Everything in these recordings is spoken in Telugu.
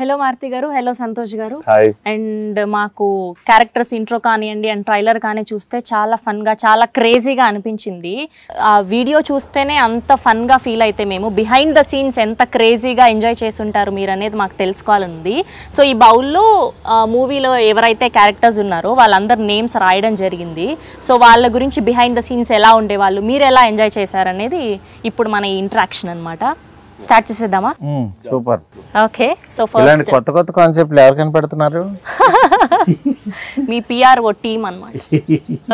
హలో మారుతి గారు హలో సంతోష్ గారు అండ్ మాకు క్యారెక్టర్స్ ఇంట్రో కానివ్వండి అండ్ ట్రైలర్ కానీ చూస్తే చాలా ఫన్గా చాలా క్రేజీగా అనిపించింది ఆ వీడియో చూస్తేనే అంత ఫన్గా ఫీల్ అయితే మేము బిహైండ్ ద సీన్స్ ఎంత క్రేజీగా ఎంజాయ్ ఉంటారు మీరు అనేది మాకు తెలుసుకోవాలనుంది సో ఈ బౌల్లో మూవీలో ఎవరైతే క్యారెక్టర్స్ ఉన్నారో వాళ్ళందరి నేమ్స్ రాయడం జరిగింది సో వాళ్ళ గురించి బిహైండ్ ద సీన్స్ ఎలా ఉండేవాళ్ళు మీరు ఎలా ఎంజాయ్ చేశారనేది ఇప్పుడు మన ఇంట్రాక్షన్ అనమాట స్టార్ట్ చేసేద్దామా సూపర్ ఓకే సో ఇలాంటి కొత్త కొత్త కాన్సెప్ట్లు ఎవరు కనిపెడుతున్నారు మీ ఓ టీమ్ అనమాట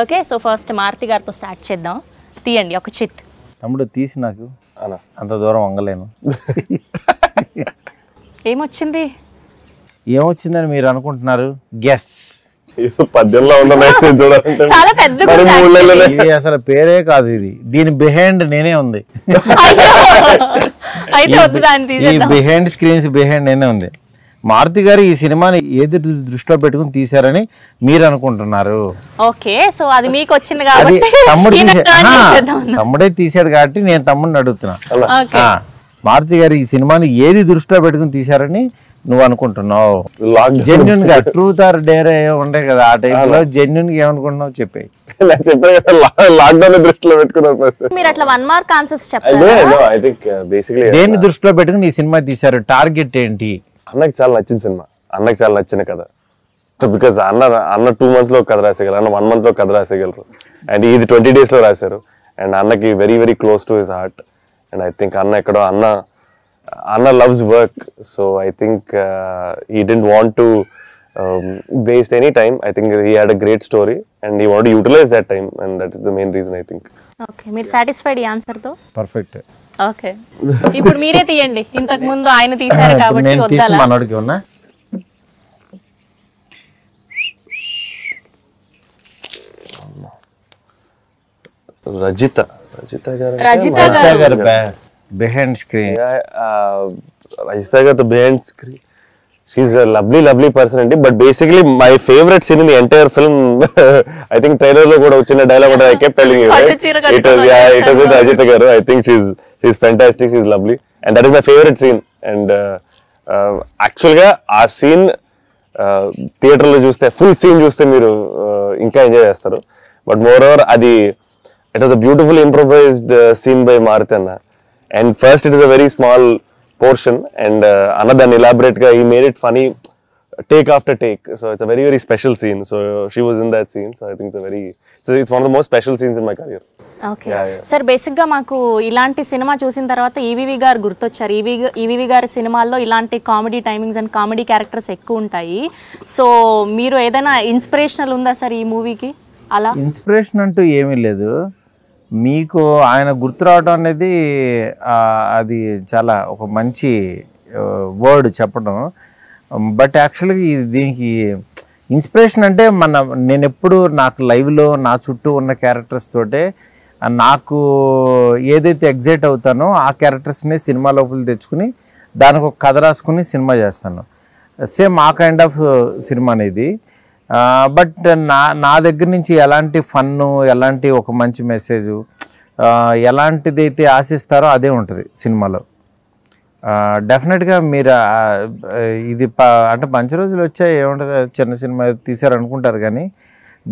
ఓకే సో ఫస్ట్ మారుతి గారితో స్టార్ట్ చేద్దాం తీయండి ఒక చిట్ తమ్ముడు తీసి నాకు అలా అంత దూరం వంగలేను ఏమొచ్చింది ఏమొచ్చిందని మీరు అనుకుంటున్నారు గెస్ పద్దెనిమిదిలో అసలు పేరే కాదు ఇది దీని బిహైండ్ నేనే ఉంది బిహైండ్ స్క్రీన్స్ బిహైండ్ నేనే ఉంది మారుతి గారు ఈ సినిమాని ఏది దృష్టిలో పెట్టుకుని తీశారని మీరు అనుకుంటున్నారు ఓకే సో అది మీకు వచ్చింది కాబట్టి తమ్ముడు తమ్ముడే తీసాడు కాబట్టి నేను తమ్ముడిని అడుగుతున్నా మారుతి గారు ఈ సినిమాని ఏది దృష్టిలో పెట్టుకుని తీశారని నువ్వు అనుకుంటున్నావు జెన్యున్ గా ట్రూత్ ఆర్ డేర్ ఉండే కదా ఆ టైం లో జెన్యున్ గా ఏమనుకుంటున్నావు చెప్పాయి uh, దేని uh, దృష్టిలో పెట్టుకుని ఈ సినిమా తీశారు టార్గెట్ ఏంటి అన్నకి చాలా నచ్చిన సినిమా అన్నకి చాలా నచ్చిన కథ బికాజ్ అన్న అన్న టూ మంత్స్ లో కథ రాసేయగలరు అన్న వన్ మంత్ లో కథ రాసేయగలరు అండ్ ఇది ట్వంటీ డేస్ లో రాశారు అండ్ అన్నకి very very close to his heart and I think అన్న ఎక్కడో అన్న Anna loves work, so I think uh, he didn't want to um, waste any time. I think he had a great story and he wanted to utilize that time, and that is the main reason I think. Okay మీరు సాటిస్ఫైడ్ ఆన్సర్ తో పర్ఫెక్ట్ ఓకే ఇప్పుడు మీరే తీయండి ఇంతకు ముందు ఆయన తీశారు కాబట్టి నేను తీసి వద్దాలా? మనోడికి ఉన్నా Rajita. Rajita గారు అంటే రజిత రజిత గారు బ్యా- బిహైండ్ స్క్రీన్ రజితా గారు behind screen she's a lovely lovely person అండి but basically my favourite scene in the entire film I think trailer లో కూడా వచ్చిన డైలాగ్ కూడా I kept telling you it is yeah it is with Ajith గారు I think she's she's fantastic she's lovely and that is my favourite scene and actual గా ఆ సీన్ థియేటర్ లో చూస్తే ఫుల్ సీన్ చూస్తే మీరు uh, ఇంకా ఎంజాయ్ చేస్తారు బట్ మోర్ ఓవర్ అది it was a beautiful improvised scene by Maruthi అన్న and first it is a very small portion and అన్న దాన్ని ఎలాబరేట్గా he made it funny take after take so it's a very very special scene so she was in that scene so I think it's very it's one of the most special scenes in my career okay sir బేసిక్గా మాకు ఇలాంటి సినిమా చూసిన తర్వాత ఈవీవి e గారు గుర్తొచ్చారు ఈవి e ఈవీవి e గారి సినిమాల్లో ఇలాంటి comedy timings and comedy characters ఎక్కువ ఉంటాయి సో మీరు ఏదైనా ఇన్స్పిరేషనల్ ఉందా సార్ ఈ మూవీకి అలా ఇన్స్పిరేషన్ అంటూ ఏమీ లేదు మీకు ఆయన గుర్తు రావడం అనేది అది చాలా ఒక మంచి వర్డ్ చెప్పడం బట్ యాక్చువల్గా దీనికి ఇన్స్పిరేషన్ అంటే మన నేను ఎప్పుడు నాకు లైవ్లో నా చుట్టూ ఉన్న క్యారెక్టర్స్ తోటే నాకు ఏదైతే ఎగ్జైట్ అవుతానో ఆ క్యారెక్టర్స్ని సినిమా లోపల తెచ్చుకుని దానికి ఒక కథ రాసుకుని సినిమా చేస్తాను సేమ్ ఆ కైండ్ ఆఫ్ సినిమా అనేది బట్ నా నా దగ్గర నుంచి ఎలాంటి ఫన్ను ఎలాంటి ఒక మంచి మెసేజ్ ఎలాంటిది అయితే ఆశిస్తారో అదే ఉంటుంది సినిమాలో డెఫినెట్గా మీరు ఇది అంటే మంచి రోజులు వచ్చాయి ఏముంటుంది చిన్న సినిమా తీసారనుకుంటారు కానీ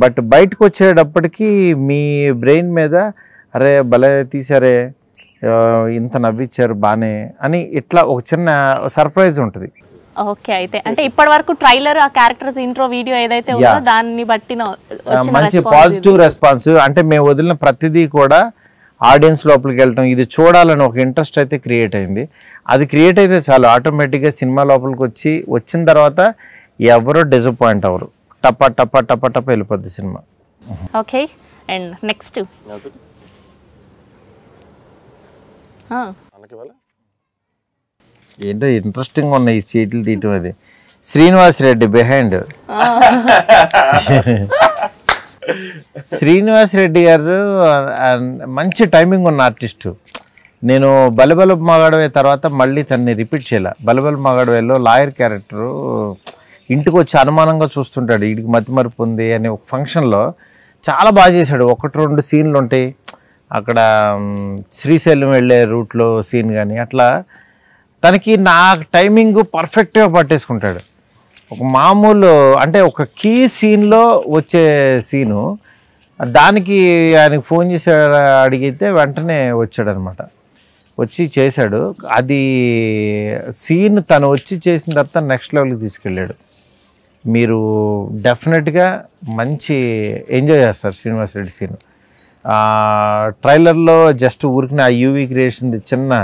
బట్ బయటకు వచ్చేటప్పటికీ మీ బ్రెయిన్ మీద అరే భలే తీసారే ఇంత నవ్విచ్చారు బాగానే అని ఇట్లా ఒక చిన్న సర్ప్రైజ్ ఉంటుంది ఓకే అయితే అంటే ఇప్పటి వరకు ట్రైలర్ ఆ క్యారెక్టర్స్ ఇంట్రో వీడియో ఏదైతే ఉందో దాన్ని బట్టిన మంచి పాజిటివ్ రెస్పాన్స్ అంటే మేము వదిలిన ప్రతిదీ కూడా ఆడియన్స్ లోపలికి వెళ్ళటం ఇది చూడాలని ఒక ఇంట్రెస్ట్ అయితే క్రియేట్ అయింది అది క్రియేట్ అయితే చాలు ఆటోమేటిక్గా సినిమా లోపలికి వచ్చి వచ్చిన తర్వాత ఎవరో డిసప్పాయింట్ అవ్వరు టప్ప టప్ప టప్ప టప్ప వెళ్ళిపోద్ది సినిమా ఓకే అండ్ నెక్స్ట్ ఏంటో ఇంట్రెస్టింగ్ ఉన్నాయి ఈ సీట్లు తీయటం అది శ్రీనివాస్ రెడ్డి బిహైండ్ శ్రీనివాస్ రెడ్డి గారు మంచి టైమింగ్ ఉన్న ఆర్టిస్టు నేను బలబల మగాడవే తర్వాత మళ్ళీ తన్ని రిపీట్ చేయాల బలబల మగాడవేలో లాయర్ క్యారెక్టరు ఇంటికి వచ్చి అనుమానంగా చూస్తుంటాడు వీడికి మతిమరుపు ఉంది అనే ఒక ఫంక్షన్లో చాలా బాగా చేశాడు ఒకటి రెండు సీన్లు ఉంటాయి అక్కడ శ్రీశైలం వెళ్ళే రూట్లో సీన్ కానీ అట్లా తనకి నా టైమింగ్ పర్ఫెక్ట్గా పట్టేసుకుంటాడు ఒక మామూలు అంటే ఒక కీ సీన్లో వచ్చే సీను దానికి ఆయనకు ఫోన్ చేసి అడిగితే వెంటనే వచ్చాడనమాట వచ్చి చేశాడు అది సీన్ తను వచ్చి చేసిన తర్వాత నెక్స్ట్ లెవెల్కి తీసుకెళ్ళాడు మీరు డెఫినెట్గా మంచి ఎంజాయ్ చేస్తారు శ్రీనివాస్ రెడ్డి సీన్ ట్రైలర్లో జస్ట్ ఊరికి ఆ యూవీ క్రియేషన్ చిన్న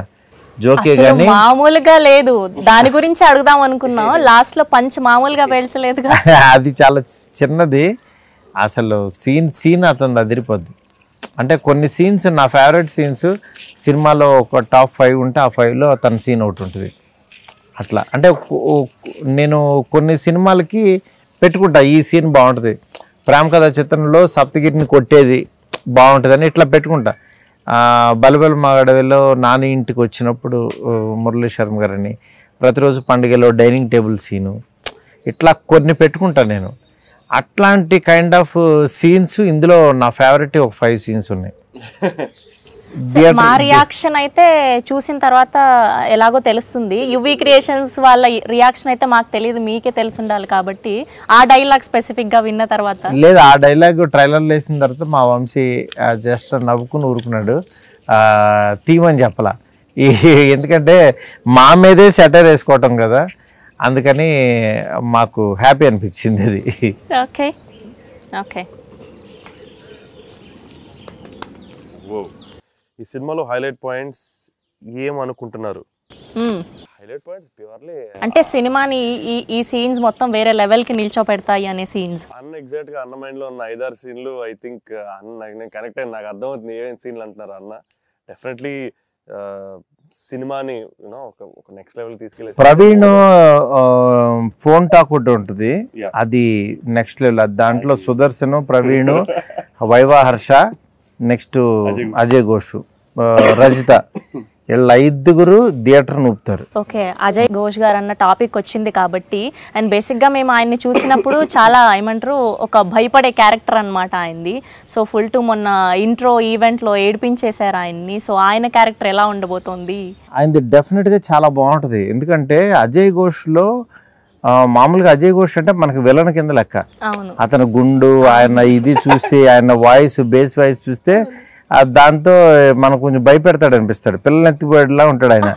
జోకే గానీ మామూలుగా లేదు దాని గురించి అడుగుదాం అనుకున్నాం లాస్ట్ లో పంచ్ మామూలుగా పేల్చలేదు అది చాలా చిన్నది అసలు సీన్ సీన్ అతను అదిరిపోద్ది అంటే కొన్ని సీన్స్ నా ఫేవరెట్ సీన్స్ సినిమాలో ఒక టాప్ ఫైవ్ ఉంటే ఆ ఫైవ్లో తన సీన్ ఒకటి ఉంటుంది అట్లా అంటే నేను కొన్ని సినిమాలకి పెట్టుకుంటా ఈ సీన్ బాగుంటుంది ప్రేమ కథ చిత్రంలో సప్తగిరిని కొట్టేది అని ఇట్లా పెట్టుకుంటా బలబల మా అడవిలో నాని ఇంటికి వచ్చినప్పుడు మురళీ శర్మ గారిని ప్రతిరోజు పండుగలో డైనింగ్ టేబుల్ సీను ఇట్లా కొన్ని పెట్టుకుంటాను నేను అట్లాంటి కైండ్ ఆఫ్ సీన్స్ ఇందులో నా ఫేవరెట్ ఒక ఫైవ్ సీన్స్ ఉన్నాయి మా రియాక్షన్ అయితే చూసిన తర్వాత ఎలాగో తెలుస్తుంది యువీ క్రియేషన్స్ వాళ్ళ రియాక్షన్ అయితే మాకు తెలియదు మీకే తెలిసి ఉండాలి కాబట్టి ఆ డైలాగ్ స్పెసిఫిక్ గా విన్న తర్వాత లేదు ఆ డైలాగ్ ట్రైలర్ వేసిన తర్వాత మా వంశీ జస్ట్ నవ్వుకుని ఊరుకున్నాడు తీమని చెప్పలా ఎందుకంటే మా మీదే సెటర్ వేసుకోవటం కదా అందుకని మాకు హ్యాపీ అనిపించింది అది ఓకే ఓకే ఈ సినిమాలో హైలైట్ పాయింట్స్ ఏమనుకుంటున్నారు హైలైట్ పాయింట్స్ ప్యూర్లీ అంటే సినిమాని ఈ ఈ సీన్స్ మొత్తం వేరే లెవెల్ కి నిల్చోపెడతాయి అనే సీన్స్ అన్న ఎగ్జాక్ట్ గా అన్న మైండ్ లో ఉన్న ఐదారు సీన్లు ఐ థింక్ అన్న నేను కనెక్ట్ అయ్యి నాకు అర్థమవుతుంది ఏమేం సీన్లు అంటున్నారు అన్న డెఫినెట్లీ సినిమాని ఒక నెక్స్ట్ లెవెల్ తీసుకెళ్ళి ప్రవీణ్ ఫోన్ టాక్ ఒకటి ఉంటుంది అది నెక్స్ట్ లెవెల్ దాంట్లో సుదర్శను ప్రవీణ్ వైవా హర్ష నెక్స్ట్ అజయ్ ఘోష్ రజిత వీళ్ళ ఐదుగురు థియేటర్ నూపుతారు ఓకే అజయ్ ఘోష్ గారు అన్న టాపిక్ వచ్చింది కాబట్టి అండ్ బేసిక్గా మేము ఆయన్ని చూసినప్పుడు చాలా ఏమంటారు ఒక భయపడే క్యారెక్టర్ అనమాట ఆయనది సో ఫుల్ టు మొన్న ఇంట్రో ఈవెంట్లో ఏడిపించేశారు ఆయన్ని సో ఆయన క్యారెక్టర్ ఎలా ఉండబోతోంది ఆయనది డెఫినెట్గా చాలా బాగుంటుంది ఎందుకంటే అజయ్ ఘోష్లో లో మామూలుగా అజయ్ ఘోష్ అంటే మనకు విలన్ కింద లెక్క అతను గుండు ఆయన ఇది చూసి ఆయన వాయిస్ బేస్ వాయిస్ చూస్తే దాంతో మనకు కొంచెం భయపెడతాడు అనిపిస్తాడు పిల్లలు ఎత్తిపోయేలా ఉంటాడు ఆయన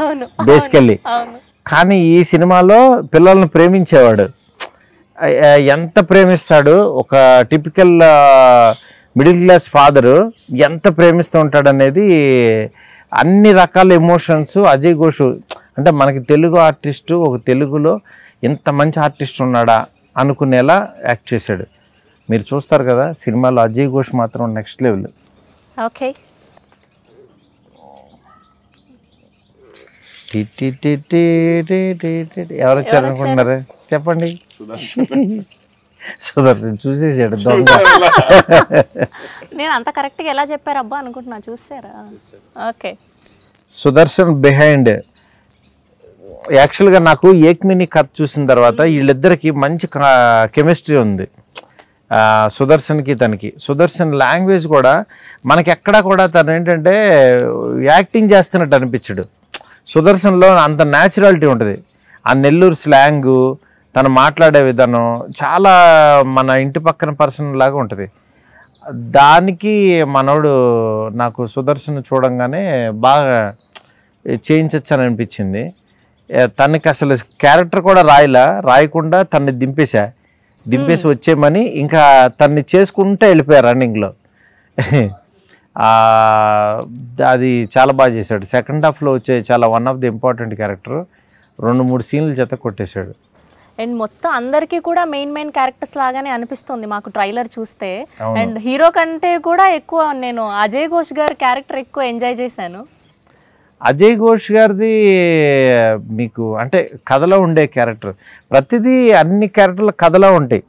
బేసికల్లీ కానీ ఈ సినిమాలో పిల్లల్ని ప్రేమించేవాడు ఎంత ప్రేమిస్తాడు ఒక టిపికల్ మిడిల్ క్లాస్ ఫాదరు ఎంత ప్రేమిస్తూ ఉంటాడనేది అన్ని రకాల ఎమోషన్స్ అజయ్ ఘోష్ అంటే మనకి తెలుగు ఆర్టిస్టు ఒక తెలుగులో ఇంత మంచి ఆర్టిస్ట్ ఉన్నాడా అనుకునేలా యాక్ట్ చేశాడు మీరు చూస్తారు కదా సినిమాలో అజయ్ ఘోష్ మాత్రం నెక్స్ట్ లెవెల్ ఓకే ఎవరు వచ్చారనుకుంటున్నారు చెప్పండి సుదర్శన్ చూసేసాడు నేను అంత కరెక్ట్గా ఎలా చెప్పారు అబ్బా అనుకుంటున్నా చూసారా ఓకే సుదర్శన్ బిహైండ్ యాక్చువల్గా నాకు ఏక్మిని కథ చూసిన తర్వాత వీళ్ళిద్దరికి మంచి కెమిస్ట్రీ ఉంది సుదర్శన్కి తనకి సుదర్శన్ లాంగ్వేజ్ కూడా మనకి ఎక్కడ కూడా తను ఏంటంటే యాక్టింగ్ చేస్తున్నట్టు అనిపించడు సుదర్శన్లో అంత న్యాచురాలిటీ ఉంటుంది ఆ నెల్లూరు స్లాంగు తను మాట్లాడే విధానం చాలా మన ఇంటి పక్కన పర్సన్ లాగా ఉంటుంది దానికి మనోడు నాకు సుదర్శన్ చూడంగానే బాగా చేయించచ్చు అని అనిపించింది తనకి అసలు క్యారెక్టర్ కూడా రాయలా రాయకుండా తన్ని దింపేశా దింపేసి వచ్చేమని ఇంకా తన్ని చేసుకుంటే వెళ్ళిపోయారు రన్నింగ్లో అది చాలా బాగా చేశాడు సెకండ్ హాఫ్లో వచ్చే చాలా one of the important character రెండు మూడు సీన్లు చేత కొట్టేశాడు అండ్ మొత్తం అందరికీ కూడా మెయిన్ మెయిన్ క్యారెక్టర్స్ లాగానే అనిపిస్తుంది మాకు ట్రైలర్ చూస్తే అండ్ హీరో కంటే కూడా ఎక్కువ నేను అజయ్ ఘోష్ గారి క్యారెక్టర్ ఎక్కువ ఎంజాయ్ చేశాను అజయ్ ఘోష్ గారిది మీకు అంటే కథలో ఉండే క్యారెక్టర్ ప్రతిదీ అన్ని క్యారెక్టర్లు కథలో ఉంటాయి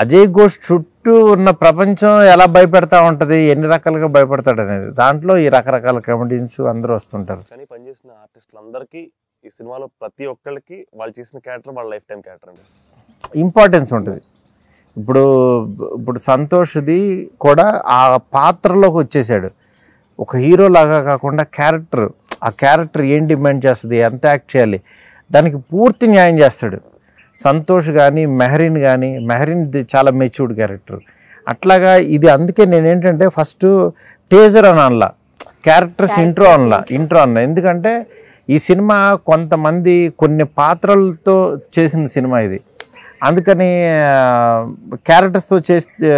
అజయ్ ఘోష్ చుట్టూ ఉన్న ప్రపంచం ఎలా భయపెడతా ఉంటుంది ఎన్ని రకాలుగా భయపడతాడు అనేది దాంట్లో ఈ రకరకాల కమెడియన్స్ అందరూ వస్తుంటారు కానీ పనిచేసిన ఆర్టిస్టులందరికీ ఈ సినిమాలో ప్రతి ఒక్కరికి వాళ్ళు చేసిన క్యారెక్టర్ వాళ్ళ లైఫ్ టైం క్యారెక్టర్ అండి ఇంపార్టెన్స్ ఉంటుంది ఇప్పుడు ఇప్పుడు సంతోష్ది కూడా ఆ పాత్రలోకి వచ్చేసాడు ఒక హీరో లాగా కాకుండా క్యారెక్టర్ ఆ క్యారెక్టర్ ఏం డిమాండ్ చేస్తుంది ఎంత యాక్ట్ చేయాలి దానికి పూర్తి న్యాయం చేస్తాడు సంతోష్ కానీ మెహరీన్ కానీ మెహరీన్ చాలా మెచ్యూర్డ్ క్యారెక్టర్ అట్లాగా ఇది అందుకే నేనేంటంటే ఫస్ట్ టేజర్ అని అనలా క్యారెక్టర్స్ ఇంట్రో అనలా ఇంట్రో అన్న ఎందుకంటే ఈ సినిమా కొంతమంది కొన్ని పాత్రలతో చేసిన సినిమా ఇది అందుకని క్యారెక్టర్స్తో చేస్తే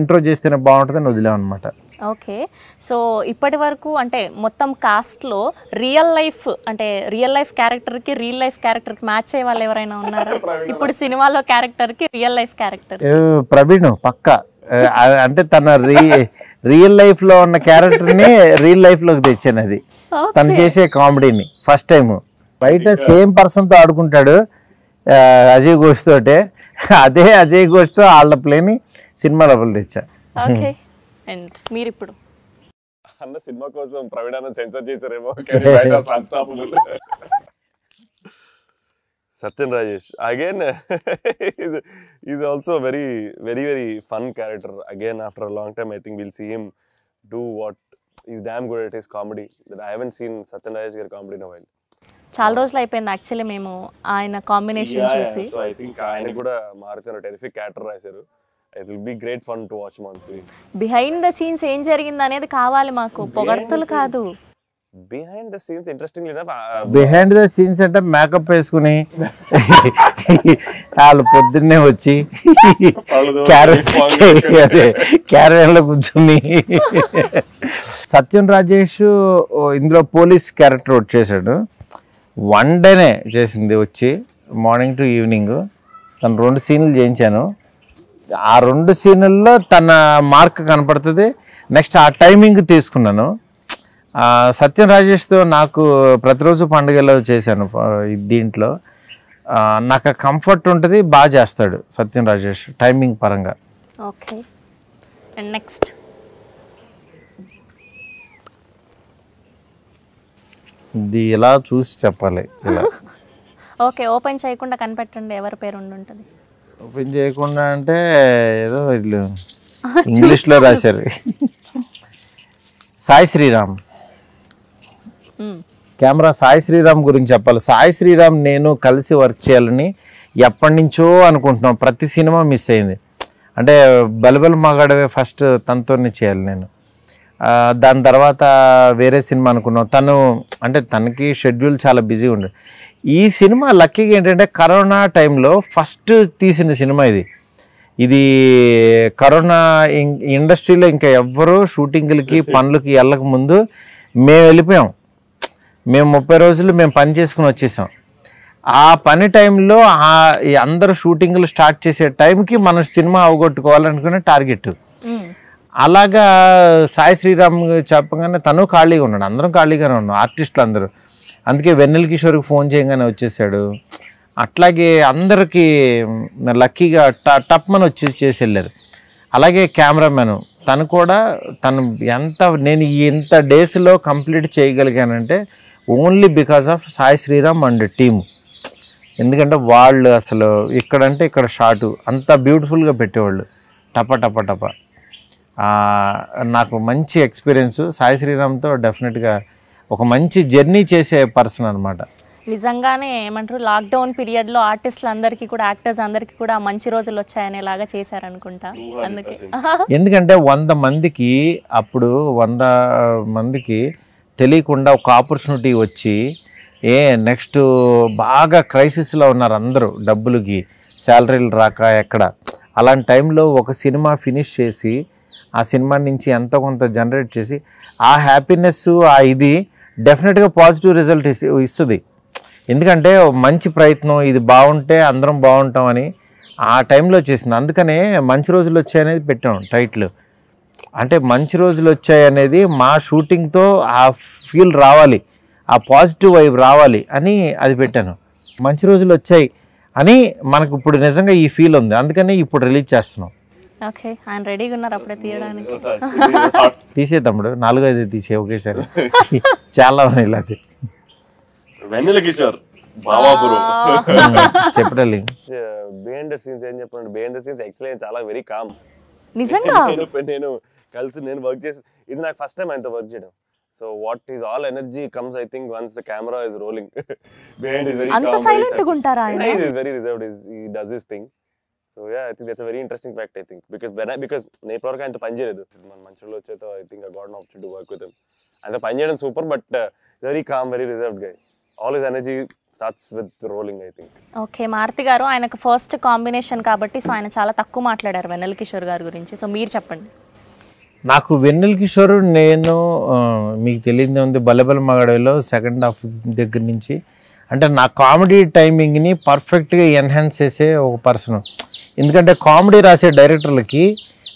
ఇంట్రో చేస్తేనే బాగుంటుందని వదిలేమన్నమాట ఓకే సో ఇప్పటి వరకు అంటే మొత్తం కాస్ట్లో రియల్ లైఫ్ అంటే రియల్ లైఫ్ క్యారెక్టర్కి రియల్ లైఫ్ క్యారెక్టర్కి మ్యాచ్ అయ్యే వాళ్ళు ఎవరైనా ఉన్నారా ఇప్పుడు సినిమాలో క్యారెక్టర్కి రియల్ లైఫ్ క్యారెక్టర్ ప్రవీణ్ పక్క అంటే తన రియల్ లైఫ్లో ఉన్న క్యారెక్టర్ని రియల్ లైఫ్లోకి తెచ్చాను అది తను చేసే కామెడీని ఫస్ట్ టైము బయట సేమ్ పర్సన్తో ఆడుకుంటాడు అజయ్ ఘోష్ తోటే అదే అజయ్ ఘోష్తో వాళ్ళ ప్లేని సినిమా డబ్బులు తెచ్చా అండ్ మీరు ఇప్పుడు అన్న సినిమా కోసం ప్రవీణానంద్ సెన్సర్ చేశారేమో Satyan Rajesh again is also very very very fun character again after a long time I think will see him do what is damn good it is comedy that I haven't seen Satyan Rajesh గారి కామెడీ నో వైల్ చాలా రోజులు అయిపోయింది యాక్చువల్లీ మేము ఆయన కాంబినేషన్ చూసి సో ఐ థింక్ ఆయన కూడా మారుతున్న టెరిఫిక్ క్యారెక్టర్ రాశారు it will be great fun to watch on screen behind the scenes ఏం జరిగింది అనేది కావాలి మాకు పొగడ్తలు కాదు behind the scenes interesting behind the scenes అంటే మేకప్ వేసుకుని వాళ్ళు పొద్దున్నే వచ్చి లో కూర్చుని సత్యం రాజేష్ ఇందులో పోలీస్ క్యారెక్టర్ వచ్చేసాడు వన్ డేనే చేసింది వచ్చి మార్నింగ్ టు ఈవినింగ్ తను రెండు సీన్లు చేయించాను ఆ రెండు సీన్లలో తన మార్క్ కనపడుతుంది నెక్స్ట్ ఆ టైమింగ్ తీసుకున్నాను సత్యం రాజేష్తో నాకు ప్రతిరోజు పండుగలో చేశాను దీంట్లో నాకు కంఫర్ట్ ఉంటుంది బాగా చేస్తాడు సత్యం రాజేష్ టైమింగ్ పరంగా ఓకే నెక్స్ట్ ఇది ఇలా చూసి చెప్పాలి ఓకే ఓపెన్ చేయకుండా కనిపెట్టండి ఎవరి పేరు ఉండి ఉంటుంది ఓపెన్ చేయకుండా అంటే ఏదో వీళ్ళు ఇంగ్లీష్లో రాశారు సాయి శ్రీరామ్ కెమెరా సాయి శ్రీరామ్ గురించి చెప్పాలి సాయి శ్రీరామ్ నేను కలిసి వర్క్ చేయాలని ఎప్పటి నుంచో అనుకుంటున్నాం ప్రతి సినిమా మిస్ అయింది అంటే బలబల మగాడవే ఫస్ట్ తనతోనే చేయాలి నేను దాని తర్వాత వేరే సినిమా అనుకున్నాం తను అంటే తనకి షెడ్యూల్ చాలా బిజీ ఉండే ఈ సినిమా లక్కీగా ఏంటంటే కరోనా టైంలో ఫస్ట్ తీసిన సినిమా ఇది ఇది కరోనా ఇండస్ట్రీలో ఇంకా ఎవ్వరూ షూటింగ్లకి పనులకి వెళ్ళక ముందు మేము వెళ్ళిపోయాం మేము ముప్పై రోజులు మేము పని చేసుకుని వచ్చేసాం ఆ పని టైంలో అందరూ షూటింగ్లు స్టార్ట్ చేసే టైంకి మనం సినిమా అవగొట్టుకోవాలనుకునే టార్గెట్ అలాగా సాయి శ్రీరామ్ చెప్పగానే తను ఖాళీగా ఉన్నాడు అందరం ఖాళీగానే ఉన్నాం ఆర్టిస్టులు అందరూ అందుకే వెన్నెల కిషోర్కి ఫోన్ చేయగానే వచ్చేసాడు అట్లాగే అందరికీ లక్కీగా ట మన వచ్చి చేసి వెళ్ళారు అలాగే కెమెరామెన్ తను కూడా తను ఎంత నేను ఇంత డేస్లో కంప్లీట్ చేయగలిగానంటే only because of Sai Sriram and team ఎందుకంటే వాళ్ళు అసలు ఇక్కడంటే ఇక్కడ షాటు అంత బ్యూటిఫుల్గా పెట్టేవాళ్ళు టప టప టప నాకు మంచి ఎక్స్పీరియన్సు సాయి శ్రీరామ్తో డెఫినెట్గా ఒక మంచి జర్నీ చేసే పర్సన్ అనమాట నిజంగానే ఏమంటారు లాక్డౌన్ పీరియడ్లో ఆర్టిస్టులు అందరికీ కూడా యాక్టర్స్ అందరికీ కూడా మంచి రోజులు వచ్చాయనేలాగా చేశారనుకుంటా అందుకే ఎందుకంటే వంద మందికి అప్పుడు వంద మందికి తెలియకుండా ఒక ఆపర్చునిటీ వచ్చి ఏ నెక్స్ట్ బాగా క్రైసిస్లో ఉన్నారు అందరూ డబ్బులకి శాలరీలు రాక ఎక్కడ అలాంటి టైంలో ఒక సినిమా ఫినిష్ చేసి ఆ సినిమా నుంచి ఎంత కొంత జనరేట్ చేసి ఆ హ్యాపీనెస్ ఆ ఇది డెఫినెట్గా పాజిటివ్ రిజల్ట్ ఇస్తుంది ఎందుకంటే మంచి ప్రయత్నం ఇది బాగుంటే అందరం బాగుంటాం అని ఆ టైంలో చేసింది అందుకనే మంచి రోజులు వచ్చాయనేది పెట్టాం టైటిల్ అంటే మంచి రోజులు వచ్చాయనేది మా షూటింగ్తో ఆ ఫీల్ రావాలి ఆ పాజిటివ్ వైబ్ రావాలి అని అది పెట్టాను మంచి రోజులు వచ్చాయి అని మనకు ఇప్పుడు నిజంగా ఈ ఫీల్ ఉంది అందుకనే ఇప్పుడు రిలీజ్ చేస్తున్నాం ఓకే ఆయన రెడీగా ఉన్నారు అప్పుడే తీయడానికి తీసే తమ్ముడు నాలుగు ఐదు తీసే ఒకేసారి చాలా ఉన్నాయి వెన్నెల కిషోర్ సీన్స్ ఏం చెప్పండి సీన్స్ ఎక్సలెంట్ చాలా వెరీ కామ్ నిజంగా నేను కలిసి నేను వర్క్ చేసి ఇది నాకు ఫస్ట్ టైం ఆయనతో వర్క్ చేయడం so what is all energy comes I think once the camera is rolling is very calm అంత సైలెంట్ గా ఉంటారా ఆయన is very reserved he does this thing so yeah I think that's very interesting fact I think because because నేను ఇప్పటివరకు అంత పని చేయలేదు మన మంచిలో వచ్చేతో I think I got option to work with ఆయనతో పని చేయడం super but very calm very reserved guy always energy starts with rolling I think okay Maruthi గారు ఆయనకు ఫస్ట్ కాంబినేషన్ కాబట్టి సో ఆయన చాలా తక్కువ మాట్లాడారు వెన్నెల కిషోర్ గారి గురించి సో మీరు చెప్పండి నాకు వెన్నెల కిషోర్ నేను మీకు తెలియదు ఉంది బలబల మగడలో సెకండ్ హాఫ్ దగ్గర నుంచి అంటే నా కామెడీ టైమింగ్ని పర్ఫెక్ట్గా ఎన్హాన్స్ చేసే ఒక పర్సన్ ఎందుకంటే కామెడీ రాసే డైరెక్టర్లకి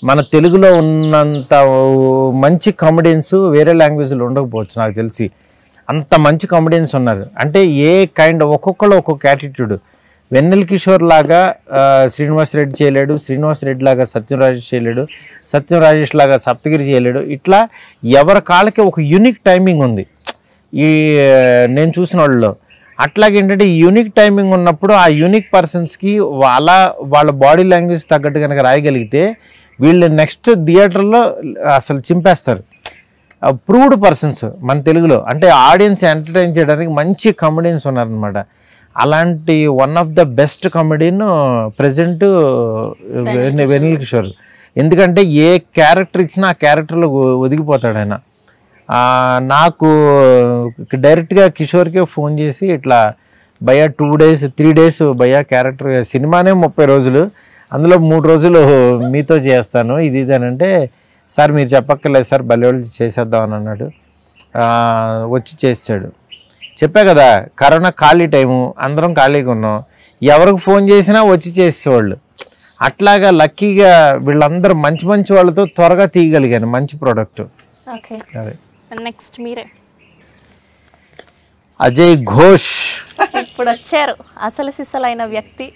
మన తెలుగులో ఉన్నంత మంచి కామెడియన్స్ వేరే లాంగ్వేజ్లో ఉండకపోవచ్చు నాకు తెలిసి అంత మంచి కామెడియన్స్ ఉన్నారు అంటే ఏ కైండ్ ఒక్కొక్కళ్ళు ఒక్కొక్క యాటిట్యూడ్ వెన్నెల కిషోర్ లాగా శ్రీనివాస్ రెడ్డి చేయలేడు శ్రీనివాస్ రెడ్డి లాగా సత్యం రాజేష్ చేయలేడు సత్యం రాజేష్ లాగా సప్తగిరి చేయలేడు ఇట్లా ఎవరి కాళ్ళకి ఒక యూనిక్ టైమింగ్ ఉంది ఈ నేను చూసిన వాళ్ళలో అట్లాగే ఏంటంటే యూనిక్ టైమింగ్ ఉన్నప్పుడు ఆ యూనిక్ పర్సన్స్కి వాళ్ళ వాళ్ళ బాడీ లాంగ్వేజ్ తగ్గట్టు కనుక రాయగలిగితే వీళ్ళు నెక్స్ట్ థియేటర్లో అసలు చింపేస్తారు ప్రూవ్డ్ పర్సన్స్ మన తెలుగులో అంటే ఆడియన్స్ ఎంటర్టైన్ చేయడానికి మంచి కమెడియన్స్ ఉన్నారనమాట అలాంటి one of the best comedian present Vennela Kishore ఎందుకంటే ఏ క్యారెక్టర్ ఇచ్చినా ఆ క్యారెక్టర్లో ఒదిగిపోతాడు ఆయన నాకు డైరెక్ట్గా కిషోర్కే ఫోన్ చేసి ఇట్లా భయ్యా టూ డేస్ త్రీ డేస్ భయ్యా క్యారెక్టర్ సినిమానే ముప్పై రోజులు అందులో మూడు రోజులు మీతో చేస్తాను ఇది ఇదేనంటే సార్ మీరు చెప్పక్కర్లేదు సార్ బలివాళ్ళు చేసేద్దాం అని అన్నాడు వచ్చి చేసాడు చెప్పా కదా కరోనా ఖాళీ టైము అందరం ఖాళీగా ఉన్నాం ఎవరికి ఫోన్ చేసినా వచ్చి చేసేవాళ్ళు అట్లాగా లక్కీగా వీళ్ళందరూ మంచి మంచి వాళ్ళతో త్వరగా తీయగలిగాను మంచి ప్రోడక్ట్ అదే నెక్స్ట్ మీరే అజయ్ ఘోష్ ఇప్పుడు వచ్చారు అసలు సిసలైన వ్యక్తి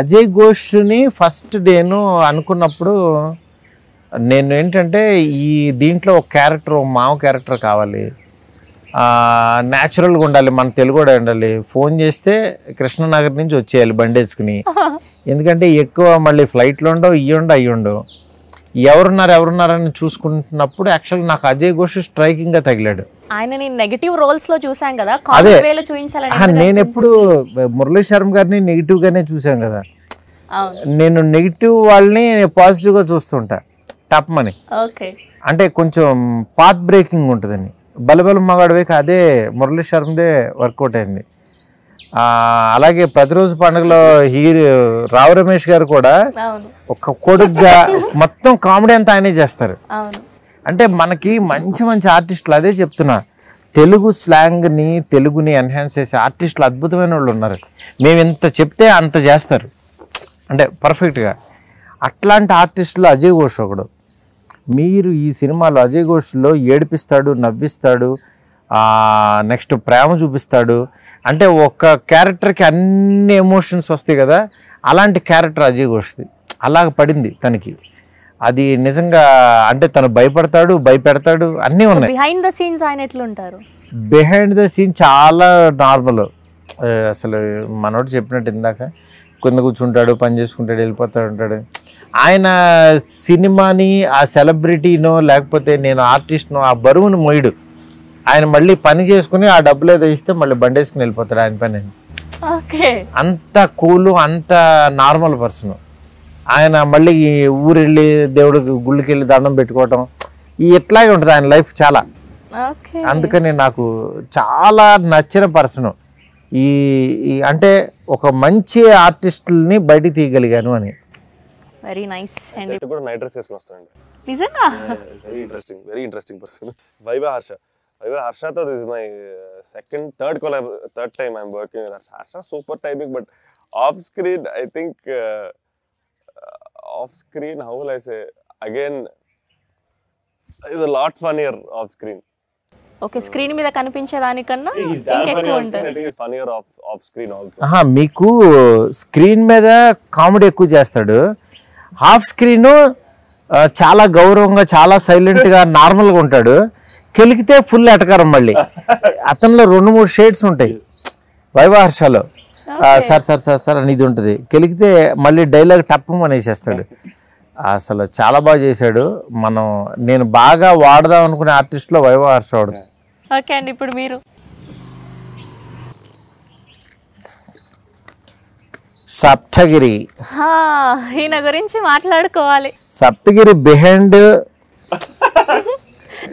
అజయ్ ఘోష్ని ఫస్ట్ నేను అనుకున్నప్పుడు నేను ఏంటంటే ఈ దీంట్లో ఒక క్యారెక్టర్ మామ క్యారెక్టర్ కావాలి న్యాచురల్గా ఉండాలి మన కూడా ఉండాలి ఫోన్ చేస్తే కృష్ణనగర్ నుంచి వచ్చేయాలి బండి ఎందుకంటే ఎక్కువ మళ్ళీ ఫ్లైట్లు ఉండవు ఇవి ఉండవు అవి ఉండవు ఎవరున్నారు ఎవరున్నారని చూసుకుంటున్నప్పుడు యాక్చువల్ నాకు అజయ్ ఘోష్ స్ట్రైకింగ్ గా తగిలాడు కదా నేను ఎప్పుడు మురళీ శర్మ గారిని నెగిటివ్ గానే చూసాం కదా నేను నెగిటివ్ వాళ్ళని పాజిటివ్ గా చూస్తుంటా అని అంటే కొంచెం పాత్ బ్రేకింగ్ ఉంటుందని బలబలం మగాడు అదే మురళీ శర్మదే వర్కౌట్ అయింది అలాగే ప్రతిరోజు పండుగలో హీరో రావు రమేష్ గారు కూడా ఒక కొడుగ్గా మొత్తం కామెడీ అంతా ఆయనే చేస్తారు అంటే మనకి మంచి మంచి ఆర్టిస్టులు అదే చెప్తున్నా తెలుగు స్లాంగ్ని తెలుగుని ఎన్హాన్స్ చేసే ఆర్టిస్టులు అద్భుతమైన వాళ్ళు ఉన్నారు మేము ఇంత చెప్తే అంత చేస్తారు అంటే పర్ఫెక్ట్గా అట్లాంటి ఆర్టిస్టులు అజయ్ ఘోష్ ఒకడు మీరు ఈ సినిమాలో అజయ్ ఘోష్లో ఏడిపిస్తాడు నవ్విస్తాడు నెక్స్ట్ ప్రేమ చూపిస్తాడు అంటే ఒక క్యారెక్టర్కి అన్ని ఎమోషన్స్ వస్తాయి కదా అలాంటి క్యారెక్టర్ అజయ్ ఘోష్ది అలాగ పడింది తనకి అది నిజంగా అంటే తను భయపడతాడు భయపెడతాడు అన్నీ ఉన్నాయి బిహైండ్ ద సీన్స్ ఆయన ఎట్లుంటారు బిహైండ్ ద సీన్ చాలా నార్మల్ అసలు మనోడు చెప్పినట్టు ఇందాక కింద కూర్చుంటాడు పని చేసుకుంటాడు వెళ్ళిపోతాడు ఉంటాడు ఆయన సినిమాని ఆ సెలబ్రిటీనో లేకపోతే నేను ఆర్టిస్ట్నో ఆ బరువును మొయ్యడు ఆయన మళ్ళీ పని చేసుకుని ఆ డబ్బులు ఏదో ఇస్తే మళ్ళీ బండేసుకుని వెళ్ళిపోతారు ఆయన పని అంత కూలు అంత నార్మల్ పర్సన్ ఆయన మళ్ళీ ఊరు వెళ్ళి దేవుడికి గుళ్ళకి వెళ్ళి దండం పెట్టుకోవటం ఈ ఇట్లాగే ఉంటుంది ఆయన లైఫ్ చాలా అందుకని నాకు చాలా నచ్చిన పర్సన్ ఈ అంటే ఒక మంచి ఆర్టిస్టుల్ని బయటికి తీయగలిగాను అని వెరీ నైస్ కూడా నైట్ డ్రెస్ వేసుకొని వస్తానండి నిజంగా very interesting very interesting person Viva Harsha ఇవాళ హర్షతో దిస్ మై సెకండ్ థర్డ్ కొల third time I'm working with Harsha super timing but off screen I think off screen how I say again is lot ఇయర్ ఆఫ్ స్క్రీన్ ఓకే స్క్రీన్ మీద కనిపించే దానికన్నా funnier off off screen also మీకు స్క్రీన్ మీద కామెడీ ఎక్కువ చేస్తాడు హాఫ్ స్క్రీన్ uh, చాలా గౌరవంగా చాలా సైలెంట్గా నార్మల్గా ఉంటాడు కెలికితే ఫుల్ ఎటకారం మళ్ళీ అతనిలో రెండు మూడు షేడ్స్ ఉంటాయి వైవాహర్షాలో సార్ సార్ సార్ సార్ అనేది ఉంటుంది కెలికితే మళ్ళీ డైలాగ్ టప్పం అనేసేస్తాడు అసలు చాలా బాగా చేశాడు మనం నేను బాగా వాడదాం అనుకునే ఆర్టిస్ట్లో వైవాహర్ష వాడు ఓకే అండి ఇప్పుడు మీరు సప్తగిరి ఈయన గురించి మాట్లాడుకోవాలి సప్తగిరి బిహైండ్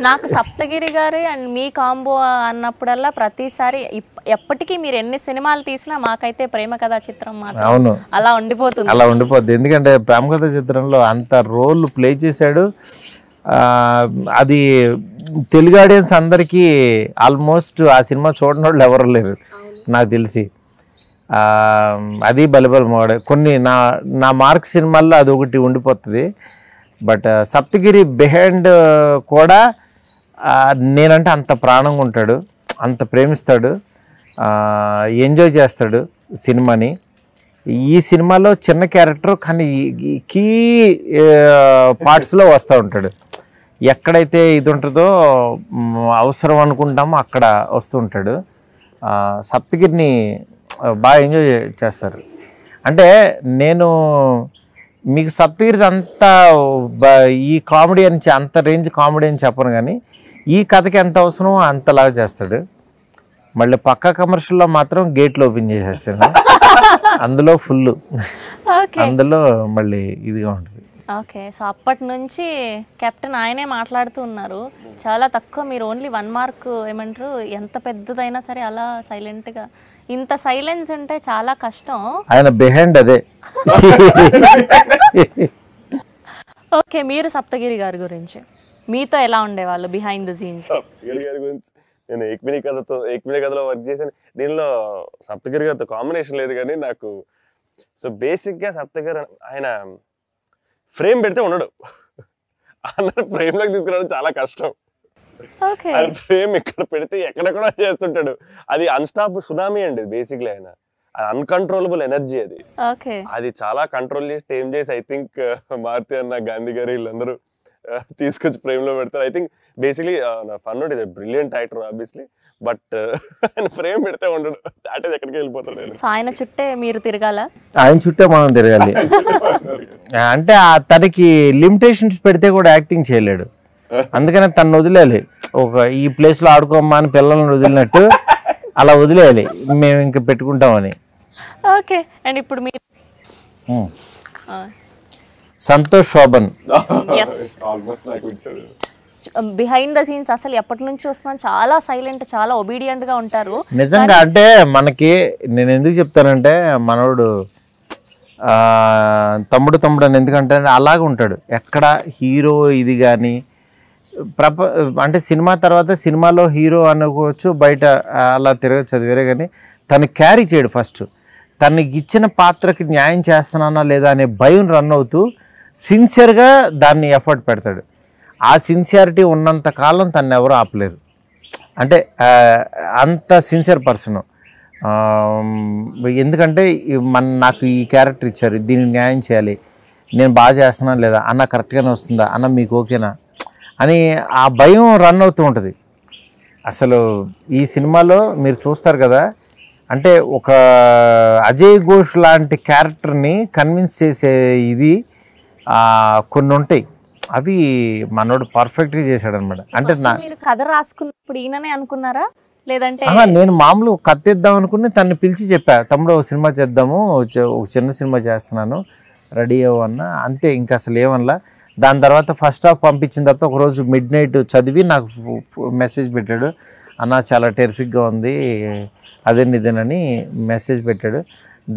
నాకు సప్తగిరి గారి అండ్ మీ కాంబో అన్నప్పుడల్లా ప్రతిసారి ఎప్పటికీ మీరు ఎన్ని సినిమాలు తీసినా మాకైతే ప్రేమ కథా చిత్రం అవును అలా ఉండిపోతుంది అలా ఉండిపోతుంది ఎందుకంటే ప్రేమ కథా చిత్రంలో అంత రోల్ ప్లే చేశాడు అది తెలుగు ఆడియన్స్ అందరికీ ఆల్మోస్ట్ ఆ సినిమా చూడని వాళ్ళు ఎవరు లేరు నాకు తెలిసి అది బలిబల మోడ కొన్ని నా నా మార్క్ సినిమాల్లో అది ఒకటి ఉండిపోతుంది బట్ సప్తగిరి బిహైండ్ కూడా నేనంటే అంత ప్రాణంగా ఉంటాడు అంత ప్రేమిస్తాడు ఎంజాయ్ చేస్తాడు సినిమాని ఈ సినిమాలో చిన్న క్యారెక్టర్ కానీ కీ పార్ట్స్లో వస్తూ ఉంటాడు ఎక్కడైతే ఇది ఉంటుందో అవసరం అనుకుంటామో అక్కడ వస్తూ ఉంటాడు సప్తగిరిని బాగా ఎంజాయ్ చేస్తారు అంటే నేను మీకు సప్తగిరిది అంత ఈ కామెడీ అని అంత రేంజ్ కామెడీ అని చెప్పను కానీ ఈ కథకి ఎంత అవసరమో అంతలాగా చేస్తాడు మళ్ళీ పక్క కమర్షియల్లో మాత్రం గేట్లు ఓపెన్ చేసేస్తాను అందులో ఫుల్ అందులో మళ్ళీ ఇదిగా ఉంటుంది ఓకే సో అప్పటి నుంచి కెప్టెన్ ఆయనే మాట్లాడుతూ ఉన్నారు చాలా తక్కువ మీరు ఓన్లీ వన్ మార్క్ ఏమంటారు ఎంత పెద్దదైనా సరే అలా సైలెంట్గా ఇంత సైలెన్స్ ఉంటే చాలా కష్టం ఆయన బిహైండ్ అదే ఓకే మీరు సప్తగిరి గారి గురించి మీతో ఎలా ఉండేవాళ్ళు బిహైండ్ ద సీన్స్ సప్తగిరి గారి గురించి నేను ఏక్మిని కథతో ఏక్మిని కథలో వర్క్ చేశాను దీనిలో సప్తగిరి గారితో కాంబినేషన్ లేదు కానీ నాకు సో బేసిక్గా సప్తగిరి ఆయన ఫ్రేమ్ పెడితే ఉండడు అందరు ఫ్రేమ్లోకి తీసుకురావడం చాలా కష్టం ఆయన ఫ్రేమ్ ఇక్కడ పెడితే ఎక్కడెక్కడ చేస్తుంటాడు అది అన్స్టాప్ సునామీ అండి బేసిక్లీ ఆయన అన్కంట్రోలబుల్ ఎనర్జీ అది అది చాలా కంట్రోల్ చేసి ఏం చేసి ఐ థింక్ మారుతి అన్న గాంధీ గారు వీళ్ళందరూ తీసుకొచ్చి ఫ్రేమ్లో పెడతారు ఐ థింక్ బేసిక్లీ నా ఫన్ ఇది బ్రిలియంట్ యాక్టర్ ఆబ్వియస్లీ బట్ ఆయన ఫ్రేమ్ పెడితే ఉండడు దాట్ ఈస్ ఎక్కడికి వెళ్ళిపోతాడు ఆయన చుట్టే మీరు తిరగాల ఆయన చుట్టే మనం తిరగాలి అంటే తనకి లిమిటేషన్స్ పెడితే కూడా యాక్టింగ్ చేయలేడు అందుకనే తను వదిలేయాలి ఒక ఈ ప్లేస్లో ఆడుకోమ్మా అని పిల్లల్ని వదిలినట్టు అలా వదిలేయాలి మేము ఇంకా పెట్టుకుంటామని ఓకే అండ్ ఇప్పుడు మీరు Santosh Sobhan behind the scenes అసలు ఎప్పటి నుంచి వస్తున్నా చాలా సైలెంట్ చాలా ఒబీడియంట్ గా ఉంటారు నిజంగా అంటే మనకి నేను ఎందుకు చెప్తానంటే మనోడు తమ్ముడు తమ్ముడు అని ఎందుకంటే అలాగే ఉంటాడు ఎక్కడ హీరో ఇది కానీ ప్రప అంటే సినిమా తర్వాత సినిమాలో హీరో అనుకోవచ్చు బయట అలా తిరగచ్చు అది వేరే కానీ తను క్యారీ చేయడు ఫస్ట్ తనకి ఇచ్చిన పాత్రకి న్యాయం చేస్తున్నానా లేదా అనే భయం రన్ అవుతూ సిన్సియర్గా దాన్ని ఎఫర్ట్ పెడతాడు ఆ సిన్సియారిటీ ఉన్నంత కాలం తను ఎవరు ఆపలేరు అంటే అంత సిన్సియర్ పర్సన్ ఎందుకంటే మన నాకు ఈ క్యారెక్టర్ ఇచ్చారు దీన్ని న్యాయం చేయాలి నేను బాగా చేస్తున్నా లేదా అన్న కరెక్ట్గానే వస్తుందా అన్న మీకు ఓకేనా అని ఆ భయం రన్ అవుతూ ఉంటుంది అసలు ఈ సినిమాలో మీరు చూస్తారు కదా అంటే ఒక అజయ్ ఘోష్ లాంటి క్యారెక్టర్ని కన్విన్స్ చేసే ఇది కొన్ని ఉంటాయి అవి మనోడు పర్ఫెక్ట్గా చేశాడనమాట అంటే నా కథ రాసుకున్నప్పుడు ఈయననే అనుకున్నారా లేదంటే నేను మామూలు కథ ఇద్దాం అనుకుని తను పిలిచి చెప్పా తమ్ముడు ఒక సినిమా చేద్దాము ఒక చిన్న సినిమా చేస్తున్నాను రెడీ అవ్వన్న అంతే ఇంకా అసలు ఏమన్నా దాని తర్వాత ఫస్ట్ హాఫ్ పంపించిన తర్వాత ఒకరోజు మిడ్ నైట్ చదివి నాకు మెసేజ్ పెట్టాడు అన్న చాలా టెరిఫిక్గా ఉంది అదే ఇదేనని మెసేజ్ పెట్టాడు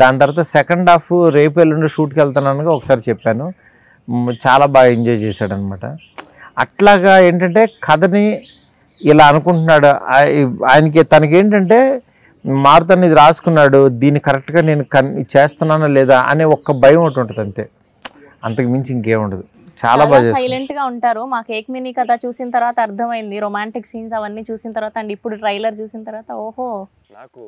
దాని తర్వాత సెకండ్ హాఫ్ రేపు ఎల్లుండి షూట్కి వెళ్తున్నానుగా ఒకసారి చెప్పాను చాలా బాగా ఎంజాయ్ చేశాడనమాట అట్లాగా ఏంటంటే కథని ఇలా అనుకుంటున్నాడు ఆయనకి తనకి ఏంటంటే మారుత ఇది రాసుకున్నాడు దీన్ని కరెక్ట్గా నేను కన్ చేస్తున్నానా లేదా అనే ఒక్క భయం ఒకటి ఉంటుంది అంతే అంతకు మించి ఇంకేముండదు చాలా బాగా సైలెంట్గా గా ఉంటారు మాకు ఏక్ మినీ కథ చూసిన తర్వాత అర్థమైంది రొమాంటిక్ సీన్స్ అవన్నీ చూసిన తర్వాత అండ్ ఇప్పుడు ట్రైలర్ చూసిన తర్వాత ఓహో నాకు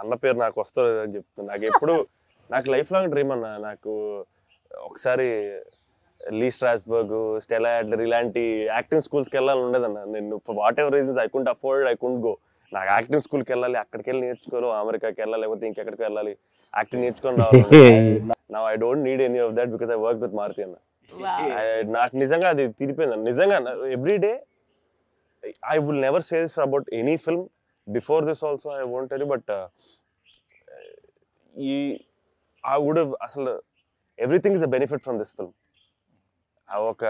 అన్న పేరు నాకు వస్తుంది అని చెప్తున్నా నాకు ఎప్పుడు నాకు లైఫ్ లాంగ్ డ్రీమ్ అన్న నాకు ఒకసారి లీ స్ట్రాస్బర్గ్ స్టెలా యాడ్లర్ ఇలాంటి యాక్టింగ్ స్కూల్స్కి వెళ్ళాలి ఉండదన్న నేను whatever reasons I couldn't afford I couldn't go నాకు యాక్టింగ్ స్కూల్కి వెళ్ళాలి అక్కడికి వెళ్ళి నేర్చుకోవాలి అమెరికాకి వెళ్ళాలి లేకపోతే ఇంకెక్కడికి వెళ్ళాలి యాక్టింగ్ నేర్చుకొని రావాలి నా I don't need any of that because I work with Maruthi అన్న నాకు నిజంగా అది తిరిపోయింది నిజంగా every day I will never say this about any film before this also I won't tell but ఈ ఆ వుడ్ అసలు everything is a benefit from this film ఒక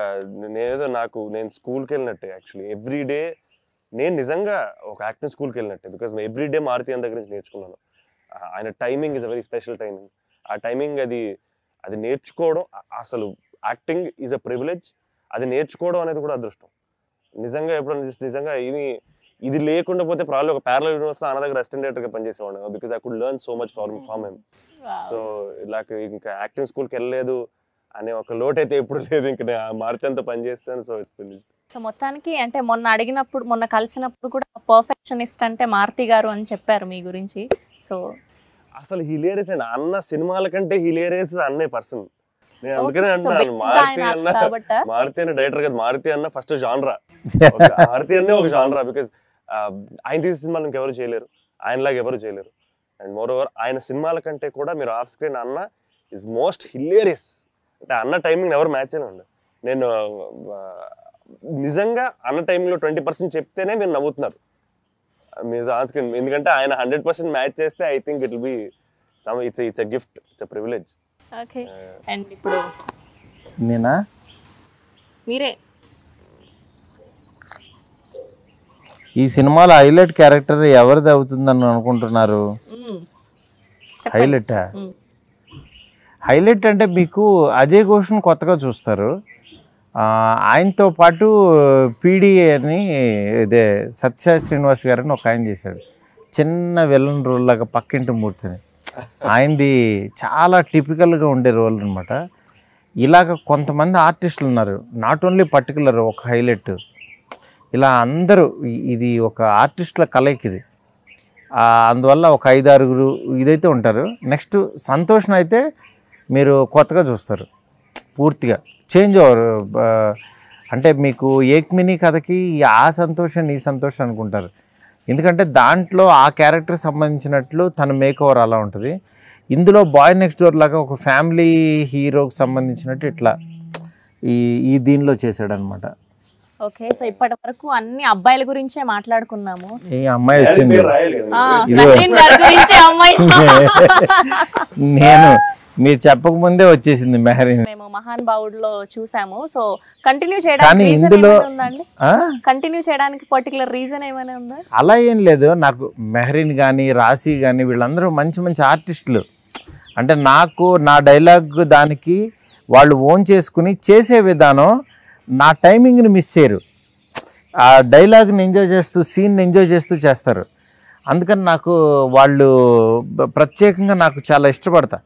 నేనేదో నాకు నేను స్కూల్కి వెళ్ళినట్టే యాక్చువల్లీ ఎవ్రీ డే నేను నిజంగా ఒక యాక్టింగ్ స్కూల్కి వెళ్ళినట్టే బికాస్ ఎవ్రీ డే మారుతి అని దగ్గర నుంచి నేర్చుకున్నాను ఆయన timing is a very special timing ఆ టైమింగ్ అది అది నేర్చుకోవడం అసలు యాక్టింగ్ ఈజ్ అ ప్రివిలేజ్ అది నేర్చుకోవడం అనేది కూడా అదృష్టం నిజంగా ఎప్పుడు నిజంగా ఏమి ఇది లేకుండా పోతే ప్రాబ్లం ఒక ప్యారల యూనివర్స్ లో అనదగ్గర అసిస్టెంట్ గా పనిచేసేవాడు because I could learn so much from from him so ఇలా ఇంకా యాక్టింగ్ స్కూల్కి వెళ్ళలేదు అనే ఒక లోటు అయితే ఎప్పుడు లేదు ఇంకా నేను మారితే పనిచేస్తాను సో ఇట్స్ ఫినిష్ సో మొత్తానికి అంటే మొన్న అడిగినప్పుడు మొన్న కలిసినప్పుడు కూడా పర్ఫెక్షనిస్ట్ అంటే మారుతి గారు అని చెప్పారు మీ గురించి సో అసలు హిలేరియస్ అండి అన్న సినిమాల కంటే హిలేరియస్ అన్నే పర్సన్ నేను అందుకనే అంటున్నాను మారుతి అన్న మారుతి అన్న డైరెక్టర్ కదా మారుతి అన్న ఫస్ట్ జాన్రా హారతి అనే ఒక జాన్రా బికాస్ ఆయన తీసిన సినిమాలు ఇంకెవరు చేయలేరు ఆయనలాగా ఎవరు చేయలేరు అండ్ మోర్ ఓవర్ ఆయన సినిమాల కంటే కూడా మీరు ఆఫ్ స్క్రీన్ అన్న ఇస్ మోస్ట్ హిలేరియస్ అంటే అన్న టైమింగ్ ఎవరు మ్యాచ్ అండి నేను నిజంగా అన్న టైమింగ్లో ట్వంటీ పర్సెంట్ చెప్తేనే మీరు నవ్వుతున్నారు మీరు ఆన్ స్క్రీన్ ఎందుకంటే ఆయన హండ్రెడ్ పర్సెంట్ మ్యాచ్ చేస్తే I think it will be some it's it's a gift it's a privilege okay and ఇప్పుడు నేనా మీరే ఈ సినిమాలో హైలైట్ క్యారెక్టర్ ఎవరిది అవుతుందని అనుకుంటున్నారు హైలైట్ హైలైట్ అంటే మీకు అజయ్ ఘోష్ను కొత్తగా చూస్తారు ఆయనతో పాటు పీడీ అని ఇదే సత్య శ్రీనివాస్ గారని ఒక ఆయన చేశాడు చిన్న విలన్ రోల్ లాగా పక్కింటి మూర్తిని ఆయనది చాలా టిపికల్గా ఉండే రోల్ అనమాట ఇలాగ కొంతమంది ఆర్టిస్టులు ఉన్నారు నాట్ ఓన్లీ పర్టికులర్ ఒక హైలైట్ ఇలా అందరూ ఇది ఒక ఆర్టిస్టుల కలయిక ఇది అందువల్ల ఒక ఐదు ఆరుగురు ఇదైతే ఉంటారు నెక్స్ట్ సంతోషం అయితే మీరు కొత్తగా చూస్తారు పూర్తిగా చేంజ్ ఓవర్ అంటే మీకు ఏక్మిని కథకి ఆ సంతోషం ఈ సంతోషం అనుకుంటారు ఎందుకంటే దాంట్లో ఆ క్యారెక్టర్ సంబంధించినట్లు తన మేక్ ఓవర్ అలా ఉంటుంది ఇందులో బాయ్ నెక్స్ట్ డోర్ లాగా ఒక ఫ్యామిలీ హీరోకి సంబంధించినట్టు ఇట్లా ఈ ఈ దీనిలో చేశాడనమాట ఓకే సో ఇప్పటి వరకు అన్ని అబ్బాయిల గురించే మాట్లాడుకున్నాము ఈ అమ్మాయి వచ్చింది నేను మీరు చెప్పక ముందే వచ్చేసింది మెహరీన్ మేము మహాన్ బావుడులో చూసాము సో కంటిన్యూ చేయడానికి ఇందులో కంటిన్యూ చేయడానికి పర్టికులర్ రీజన్ ఏమైనా ఉందా అలా ఏం లేదు నాకు మెహరీన్ కానీ రాశి కానీ వీళ్ళందరూ మంచి మంచి ఆర్టిస్టులు అంటే నాకు నా డైలాగ్ దానికి వాళ్ళు ఓన్ చేసుకుని చేసే విధానం నా టైమింగ్ని మిస్ చేయరు ఆ డైలాగ్ని ఎంజాయ్ చేస్తూ సీన్ని ఎంజాయ్ చేస్తూ చేస్తారు అందుకని నాకు వాళ్ళు ప్రత్యేకంగా నాకు చాలా ఇష్టపడతా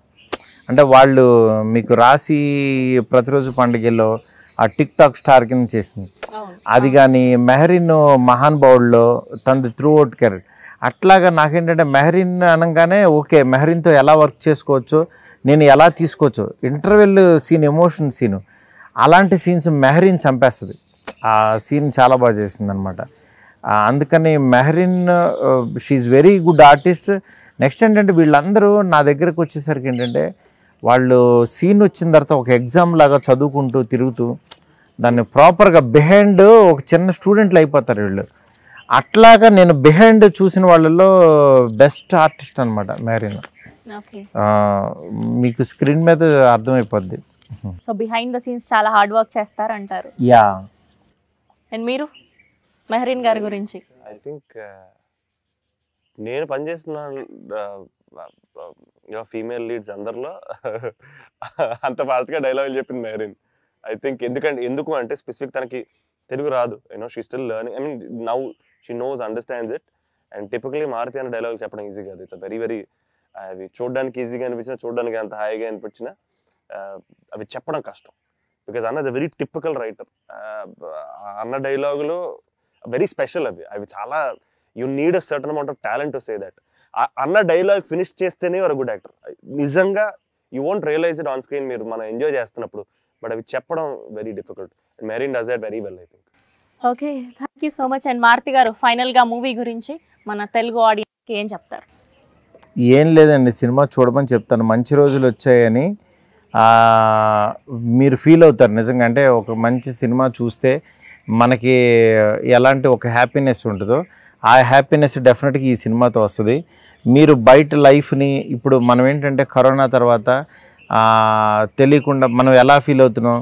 అంటే వాళ్ళు మీకు రాసి ప్రతిరోజు పండుగలో ఆ టిక్ టాక్ స్టార్ కింద చేసింది అది కానీ మెహరిన్ బౌల్లో తంది త్రూ అవుట్ కెరీర్ అట్లాగా నాకేంటంటే మెహరిన్ అనగానే ఓకే మెహరిన్తో ఎలా వర్క్ చేసుకోవచ్చు నేను ఎలా తీసుకోవచ్చు ఇంటర్వెల్ సీన్ ఎమోషన్ సీను అలాంటి సీన్స్ మెహరీన్ చంపేస్తుంది ఆ సీన్ చాలా బాగా చేసింది అనమాట అందుకని Mehreen she's very good artist next ఏంటంటే వీళ్ళందరూ నా దగ్గరకు వచ్చేసరికి ఏంటంటే వాళ్ళు సీన్ వచ్చిన తర్వాత ఒక ఎగ్జామ్ లాగా చదువుకుంటూ తిరుగుతూ దాన్ని ప్రాపర్గా బిహైండ్ ఒక చిన్న స్టూడెంట్లు అయిపోతారు వీళ్ళు అట్లాగా నేను బిహైండ్ చూసిన వాళ్ళలో బెస్ట్ ఆర్టిస్ట్ అనమాట మ్యారీన్ మీకు స్క్రీన్ మీద అర్థమైపోద్ది సో బిహైండ్ ద సీన్స్ చాలా హార్డ్ వర్క్ చేస్తారు అంటారు యా అండ్ మీరు మెహరీన్ గారి గురించి ఐ థింక్ uh, నేను పనిచేస్తున్న ఫీమేల్ లీడ్స్ అందరిలో అంత ఫాస్ట్గా డైలాగులు చెప్పింది మెహరీన్ ఐ థింక్ ఎందుకంటే ఎందుకు అంటే స్పెసిఫిక్ తనకి తెలుగు రాదు you know she still learning I mean now she knows understands it and typically Maruthi అనే డైలాగులు చెప్పడం ఈజీ కాదు ఇట్స్ వెరీ వెరీ అవి uh, చూడడానికి ఈజీగా అనిపించిన చూడడానికి అంత హాయిగా అనిపించినా అవి చెప్పడం కష్టం బికాజ్ అన్న is a very typical writer అన్న డైలాగులు వెరీ స్పెషల్ అవి అవి చాలా you need a certain amount of talent to say that అన్న డైలాగ్ ఫినిష్ చేస్తేనే వర్ గుడ్ యాక్టర్ నిజంగా you won't realize it on screen మీరు మనం ఎంజాయ్ చేస్తున్నప్పుడు బట్ అవి చెప్పడం very difficult Mehreen does that very well I think okay thank you so much and Maruthi గారు ఫైనల్గా మూవీ గురించి మన తెలుగు ఆడియన్స్కి ఏం చెప్తారు ఏం లేదండి సినిమా చూడమని చెప్తాను మంచి రోజులు వచ్చాయని మీరు ఫీల్ అవుతారు నిజంగా అంటే ఒక మంచి సినిమా చూస్తే మనకి ఎలాంటి ఒక హ్యాపీనెస్ ఉంటుందో ఆ హ్యాపీనెస్ డెఫినెట్గా ఈ సినిమాతో వస్తుంది మీరు బయట లైఫ్ని ఇప్పుడు మనం ఏంటంటే కరోనా తర్వాత తెలియకుండా మనం ఎలా ఫీల్ అవుతున్నాం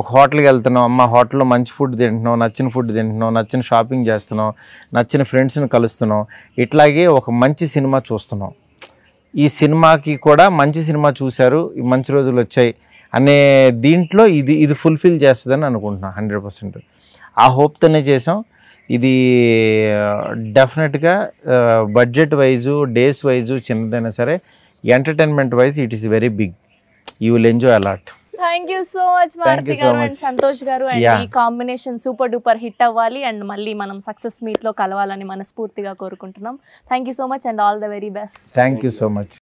ఒక హోటల్కి వెళ్తున్నాం అమ్మ హోటల్లో మంచి ఫుడ్ తింటున్నాం నచ్చిన ఫుడ్ తింటున్నాం నచ్చిన షాపింగ్ చేస్తున్నాం నచ్చిన ఫ్రెండ్స్ని కలుస్తున్నాం ఇట్లాగే ఒక మంచి సినిమా చూస్తున్నాం ఈ సినిమాకి కూడా మంచి సినిమా చూశారు మంచి రోజులు వచ్చాయి అనే దీంట్లో ఇది ఇది ఫుల్ఫిల్ చేస్తుందని అనుకుంటున్నాను హండ్రెడ్ పర్సెంట్ ఆ హోప్తోనే చేసాం ఇది డెఫినెట్గా బడ్జెట్ వైజు డేస్ వైజు చిన్నదైనా సరే entertainment wise it is very big you will enjoy a lot thank you so much Maruthi గారు అండ్ సంతోష్ గారు అండ్ ఈ కాంబినేషన్ సూపర్ డూపర్ హిట్ అవ్వాలి అండ్ మళ్ళీ మనం సక్సెస్ మీట్ లో కలవాలని మనస్ఫూర్తిగా కోరుకుంటున్నాం thank you so much and all the very best thank you so much